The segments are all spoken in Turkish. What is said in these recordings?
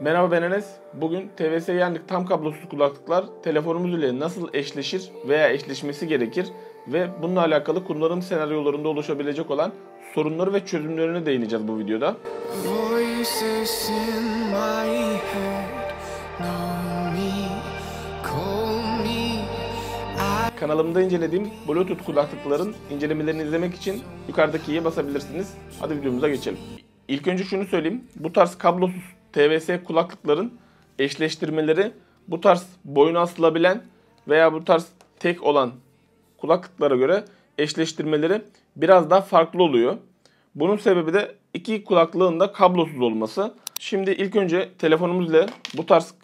Merhaba ben Enes. Bugün TVS yani tam kablosuz kulaklıklar telefonumuz ile nasıl eşleşir veya eşleşmesi gerekir ve bununla alakalı kullanım senaryolarında oluşabilecek olan sorunları ve çözümlerine değineceğiz bu videoda. Kanalımda incelediğim Bluetooth kulaklıkların incelemelerini izlemek için yukarıdakiye basabilirsiniz. Hadi videomuza geçelim. İlk önce şunu söyleyeyim. Bu tarz kablosuz TVS kulaklıkların eşleştirmeleri bu tarz boyun asılabilen veya bu tarz tek olan kulaklıklara göre eşleştirmeleri biraz daha farklı oluyor. Bunun sebebi de iki kulaklığın da kablosuz olması. Şimdi ilk önce telefonumuzla bu tarz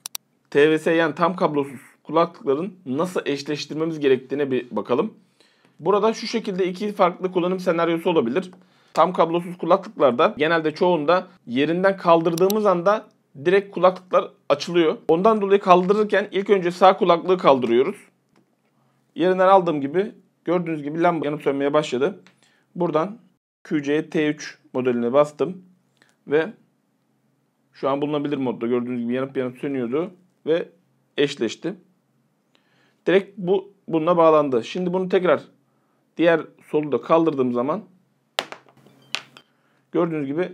TVS yani tam kablosuz kulaklıkların nasıl eşleştirmemiz gerektiğine bir bakalım. Burada şu şekilde iki farklı kullanım senaryosu olabilir. Tam kablosuz kulaklıklarda genelde çoğunda yerinden kaldırdığımız anda direkt kulaklıklar açılıyor. Ondan dolayı kaldırırken ilk önce sağ kulaklığı kaldırıyoruz. Yerinden aldığım gibi gördüğünüz gibi lamba yanıp sönmeye başladı. Buradan QC T3 modeline bastım ve şu an bulunabilir modda gördüğünüz gibi yanıp yanıp sönüyordu ve eşleşti. Direkt bu bununla bağlandı. Şimdi bunu tekrar diğer solu da kaldırdığım zaman Gördüğünüz gibi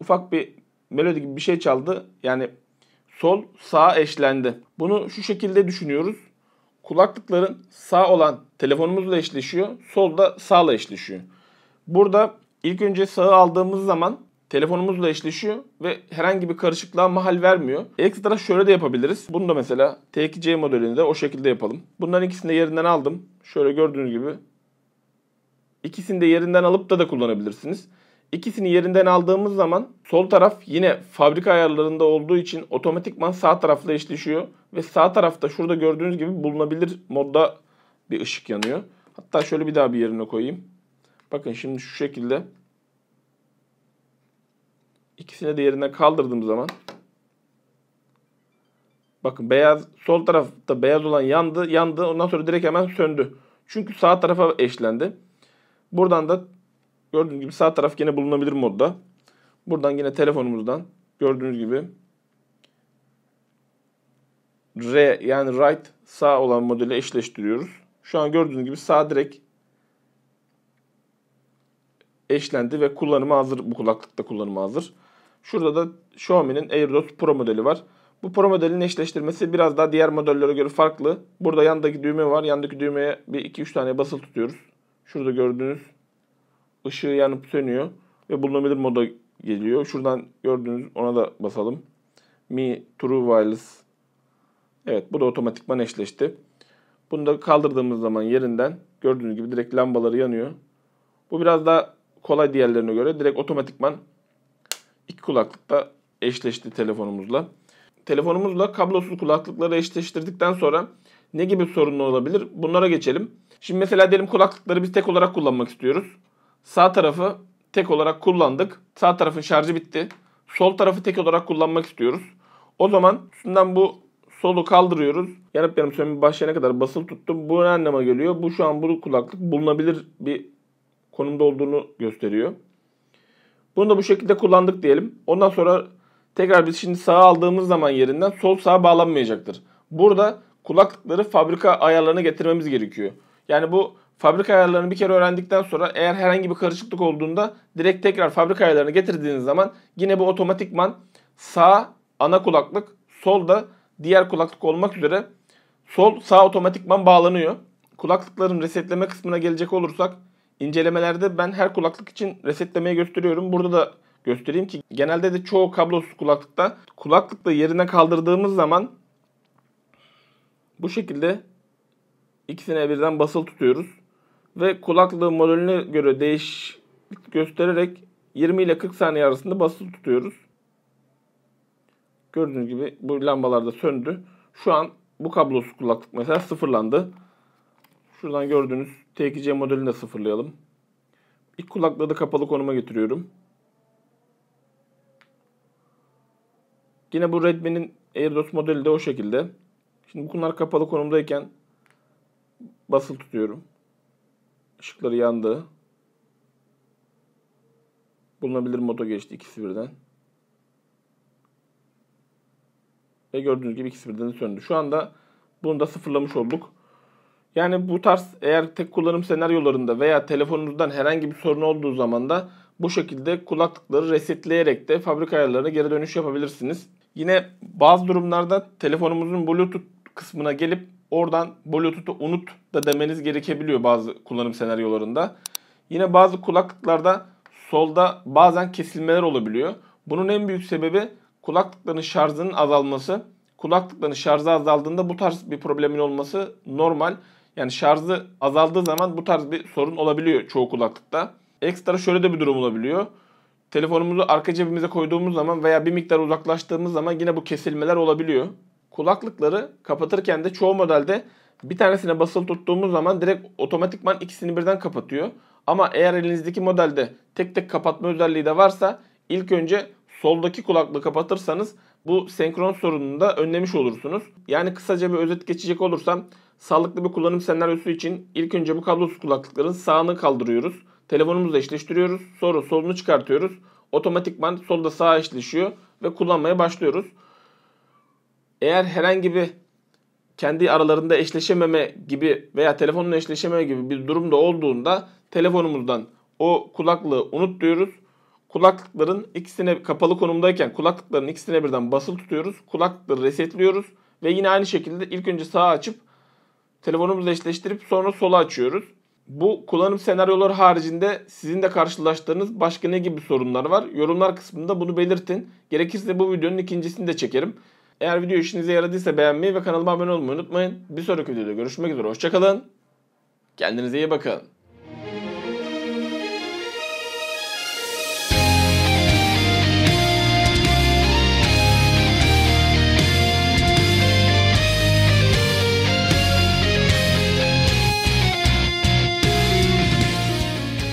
ufak bir melodi gibi bir şey çaldı. Yani sol sağa eşlendi. Bunu şu şekilde düşünüyoruz. Kulaklıkların sağ olan telefonumuzla eşleşiyor. Sol da sağla eşleşiyor. Burada ilk önce sağı aldığımız zaman telefonumuzla eşleşiyor ve herhangi bir karışıklığa mahal vermiyor. Ekstra şöyle de yapabiliriz. Bunu da mesela T2C modelini de o şekilde yapalım. Bunların ikisini de yerinden aldım. Şöyle gördüğünüz gibi. İkisini de yerinden alıp da da kullanabilirsiniz. İkisini yerinden aldığımız zaman sol taraf yine fabrika ayarlarında olduğu için otomatikman sağ tarafla eşleşiyor. Ve sağ tarafta şurada gördüğünüz gibi bulunabilir modda bir ışık yanıyor. Hatta şöyle bir daha bir yerine koyayım. Bakın şimdi şu şekilde ikisini de yerinden kaldırdığım zaman bakın beyaz sol tarafta beyaz olan yandı yandı ondan sonra direkt hemen söndü. Çünkü sağ tarafa eşlendi. Buradan da Gördüğünüz gibi sağ taraf yine bulunabilir modda. Buradan yine telefonumuzdan gördüğünüz gibi R yani right sağ olan modeli eşleştiriyoruz. Şu an gördüğünüz gibi sağ direkt eşlendi ve kullanıma hazır. Bu kulaklıkta kullanıma hazır. Şurada da Xiaomi'nin AirDots Pro modeli var. Bu Pro modelin eşleştirmesi biraz daha diğer modellere göre farklı. Burada yandaki düğme var. Yandaki düğmeye bir 2-3 tane basılı tutuyoruz. Şurada gördüğünüz ışığı yanıp sönüyor ve bulunabilir moda geliyor. Şuradan gördüğünüz ona da basalım. Mi True Wireless. Evet bu da otomatikman eşleşti. Bunu da kaldırdığımız zaman yerinden gördüğünüz gibi direkt lambaları yanıyor. Bu biraz daha kolay diğerlerine göre. Direkt otomatikman iki kulaklıkta eşleşti telefonumuzla. Telefonumuzla kablosuz kulaklıkları eşleştirdikten sonra ne gibi sorunlar olabilir? Bunlara geçelim. Şimdi mesela diyelim kulaklıkları biz tek olarak kullanmak istiyoruz. Sağ tarafı tek olarak kullandık. Sağ tarafın şarjı bitti. Sol tarafı tek olarak kullanmak istiyoruz. O zaman üstünden bu solu kaldırıyoruz. Yanıp yanıp sönümü başlayana kadar basılı tuttum. Bu ne anlama geliyor? Bu şu an bu kulaklık bulunabilir bir konumda olduğunu gösteriyor. Bunu da bu şekilde kullandık diyelim. Ondan sonra tekrar biz şimdi sağa aldığımız zaman yerinden sol sağa bağlanmayacaktır. Burada kulaklıkları fabrika ayarlarına getirmemiz gerekiyor. Yani bu fabrika ayarlarını bir kere öğrendikten sonra eğer herhangi bir karışıklık olduğunda direkt tekrar fabrika ayarlarını getirdiğiniz zaman yine bu otomatikman sağ ana kulaklık, sol da diğer kulaklık olmak üzere sol sağ otomatikman bağlanıyor. Kulaklıkların resetleme kısmına gelecek olursak incelemelerde ben her kulaklık için resetlemeyi gösteriyorum. Burada da göstereyim ki genelde de çoğu kablosuz kulaklıkta kulaklıkla yerine kaldırdığımız zaman bu şekilde ikisine birden basılı tutuyoruz ve kulaklığı modeline göre değiş göstererek 20 ile 40 saniye arasında basılı tutuyoruz. Gördüğünüz gibi bu lambalar da söndü. Şu an bu kablosuz kulaklık mesela sıfırlandı. Şuradan gördüğünüz TKC modelini de sıfırlayalım. İlk kulaklığı da kapalı konuma getiriyorum. Yine bu Redmi'nin AirDots modeli de o şekilde. Şimdi bunlar kapalı konumdayken basılı tutuyorum. Işıkları yandı. Bulunabilir moda geçti ikisi birden. Ve gördüğünüz gibi ikisi birden söndü. Şu anda bunu da sıfırlamış olduk. Yani bu tarz eğer tek kullanım senaryolarında veya telefonunuzdan herhangi bir sorun olduğu zaman da bu şekilde kulaklıkları resetleyerek de fabrika ayarlarına geri dönüş yapabilirsiniz. Yine bazı durumlarda telefonumuzun Bluetooth kısmına gelip Oradan Bluetooth'u unut da demeniz gerekebiliyor bazı kullanım senaryolarında. Yine bazı kulaklıklarda solda bazen kesilmeler olabiliyor. Bunun en büyük sebebi kulaklıkların şarjının azalması. Kulaklıkların şarjı azaldığında bu tarz bir problemin olması normal. Yani şarjı azaldığı zaman bu tarz bir sorun olabiliyor çoğu kulaklıkta. Ekstra şöyle de bir durum olabiliyor. Telefonumuzu arka cebimize koyduğumuz zaman veya bir miktar uzaklaştığımız zaman yine bu kesilmeler olabiliyor kulaklıkları kapatırken de çoğu modelde bir tanesine basılı tuttuğumuz zaman direkt otomatikman ikisini birden kapatıyor. Ama eğer elinizdeki modelde tek tek kapatma özelliği de varsa ilk önce soldaki kulaklığı kapatırsanız bu senkron sorununu da önlemiş olursunuz. Yani kısaca bir özet geçecek olursam sağlıklı bir kullanım senaryosu için ilk önce bu kablosuz kulaklıkların sağını kaldırıyoruz. Telefonumuzla eşleştiriyoruz. Sonra solunu çıkartıyoruz. Otomatikman solda sağa eşleşiyor ve kullanmaya başlıyoruz eğer herhangi bir kendi aralarında eşleşememe gibi veya telefonla eşleşememe gibi bir durumda olduğunda telefonumuzdan o kulaklığı unutuyoruz, Kulaklıkların ikisine kapalı konumdayken kulaklıkların ikisine birden basılı tutuyoruz. Kulaklıkları resetliyoruz ve yine aynı şekilde ilk önce sağa açıp telefonumuzu eşleştirip sonra sola açıyoruz. Bu kullanım senaryoları haricinde sizin de karşılaştığınız başka ne gibi sorunlar var? Yorumlar kısmında bunu belirtin. Gerekirse bu videonun ikincisini de çekerim. Eğer video işinize yaradıysa beğenmeyi ve kanalıma abone olmayı unutmayın. Bir sonraki videoda görüşmek üzere. Hoşçakalın. Kendinize iyi bakın.